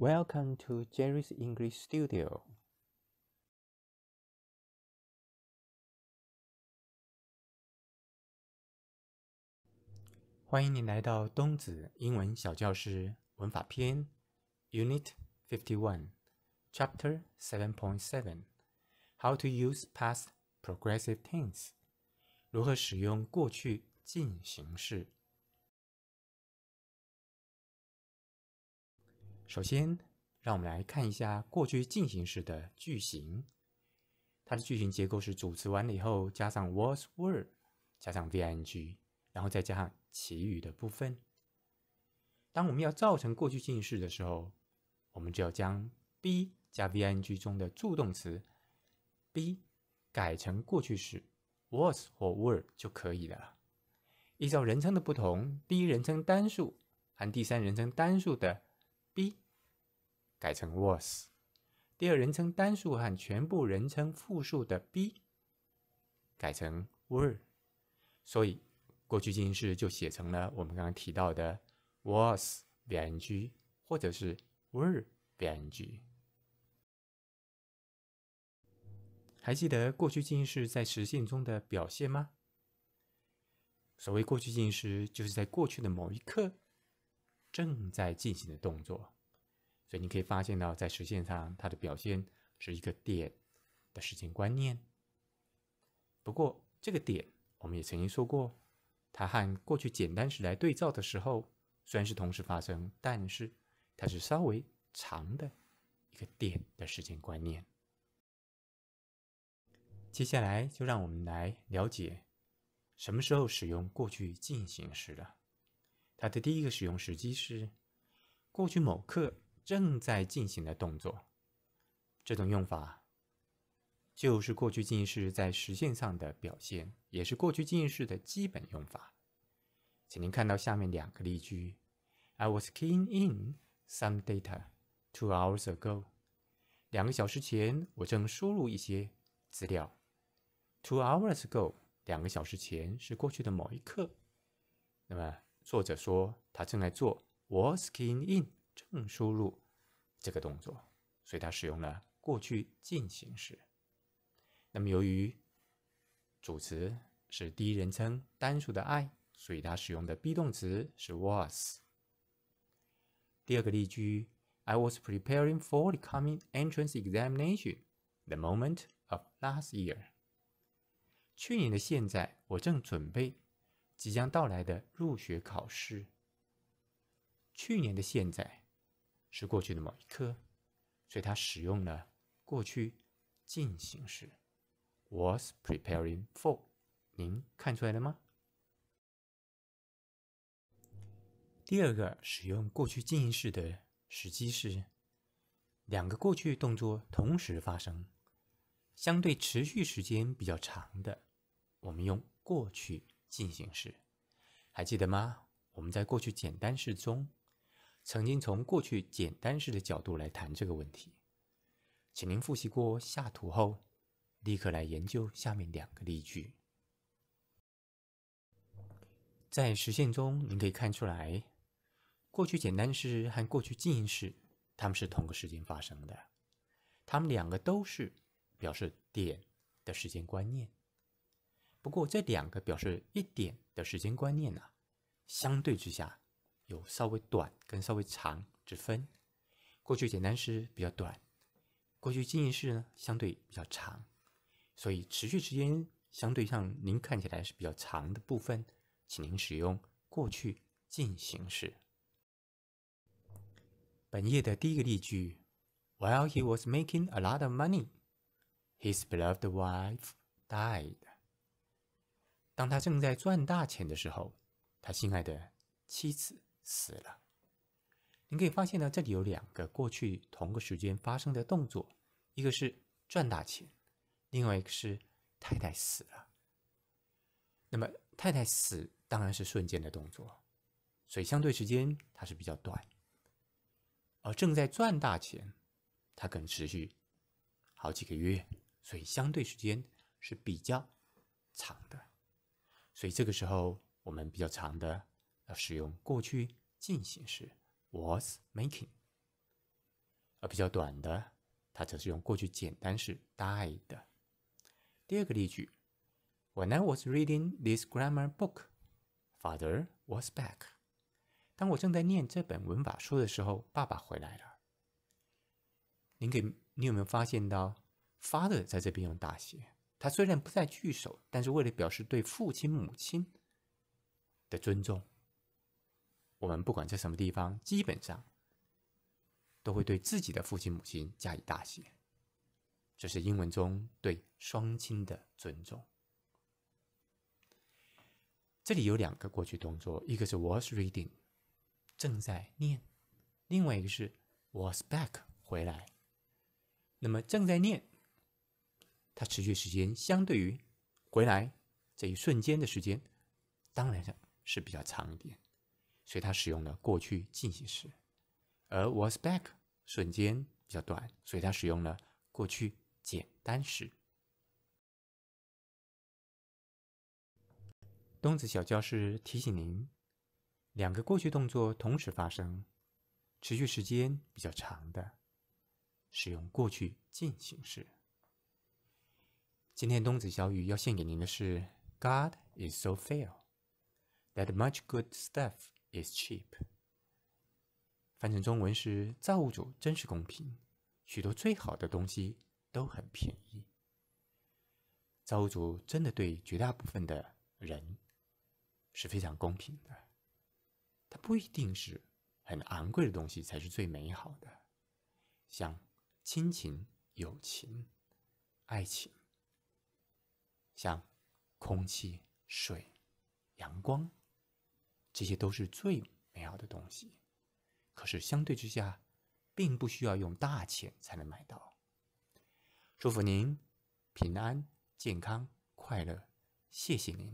Welcome to Jerry's English Studio. Unit Fifty One, Chapter Seven Point Seven, How to Use Past Progressive Tense. 如何使用过去进行式。首先，让我们来看一下过去进行时的句型。它的句型结构是主词完了以后，加上 was/were，加上 ving，然后再加上其余的部分。当我们要造成过去进行时的时候，我们只要将 be 加 ving 中的助动词 be 改成过去式 was 或 were 就可以了。依照人称的不同，第一人称单数和第三人称单数的。b 改成 was，第二人称单数和全部人称复数的 b 改成 were，所以过去进行式就写成了我们刚刚提到的 was ing 或者是 were ing。还记得过去进行式在实现中的表现吗？所谓过去进行时，就是在过去的某一刻。正在进行的动作，所以你可以发现到，在时现上它的表现是一个点的时间观念。不过，这个点我们也曾经说过，它和过去简单时来对照的时候，虽然是同时发生，但是它是稍微长的一个点的时间观念。接下来，就让我们来了解什么时候使用过去进行时了。它的第一个使用时机是过去某刻正在进行的动作，这种用法就是过去进行式在实现上的表现，也是过去进行式的基本用法。请您看到下面两个例句：I was keying in some data two hours ago。两个小时前我正输入一些资料。Two hours ago，两个小时前是过去的某一刻，那么。作者说他正在做 was k e i n g in，正输入这个动作，所以他使用了过去进行时。那么由于主词是第一人称单数的 I，所以他使用的 be 动词是 was。第二个例句：I was preparing for the coming entrance examination the moment of last year。去年的现在，我正准备。即将到来的入学考试，去年的现在是过去的某一刻，所以他使用了过去进行时，was preparing for。您看出来了吗？第二个使用过去进行时的时机是两个过去动作同时发生，相对持续时间比较长的，我们用过去。进行式，还记得吗？我们在过去简单式中，曾经从过去简单式的角度来谈这个问题。请您复习过下图后，立刻来研究下面两个例句。在实现中，您可以看出来，过去简单式和过去进行式，它们是同个时间发生的，它们两个都是表示点的时间观念。不过这两个表示一点的时间观念呢，相对之下有稍微短跟稍微长之分。过去简单时比较短，过去进行时呢相对比较长，所以持续时间相对上您看起来是比较长的部分，请您使用过去进行时。本页的第一个例句：While he was making a lot of money, his beloved wife died. 当他正在赚大钱的时候，他心爱的妻子死了。你可以发现呢，这里有两个过去同个时间发生的动作，一个是赚大钱，另外一个是太太死了。那么太太死当然是瞬间的动作，所以相对时间它是比较短；而正在赚大钱，它可能持续好几个月，所以相对时间是比较长的。所以这个时候，我们比较长的要使用过去进行时 was making，而比较短的它则是用过去简单时 died。第二个例句：When I was reading this grammar book, father was back。当我正在念这本文法书的时候，爸爸回来了。您给你有没有发现到 father 在这边用大写？他虽然不在聚首，但是为了表示对父亲母亲的尊重，我们不管在什么地方，基本上都会对自己的父亲母亲加以大写，这是英文中对双亲的尊重。这里有两个过去动作，一个是 was reading，正在念；，另外一个是 was back，回来。那么正在念。它持续时间相对于回来这一瞬间的时间，当然是比较长一点，所以它使用了过去进行时；而 was back 瞬间比较短，所以它使用了过去简单时。东子小教室提醒您：两个过去动作同时发生，持续时间比较长的，使用过去进行时。今天冬子小雨要献给您的是 "God is so fair that much good stuff is cheap"，翻成中文是：造物主真是公平，许多最好的东西都很便宜。造物主真的对绝大部分的人是非常公平的，他不一定是很昂贵的东西才是最美好的，像亲情、友情、爱情。像空气、水、阳光，这些都是最美好的东西。可是相对之下，并不需要用大钱才能买到。祝福您平安、健康、快乐，谢谢您。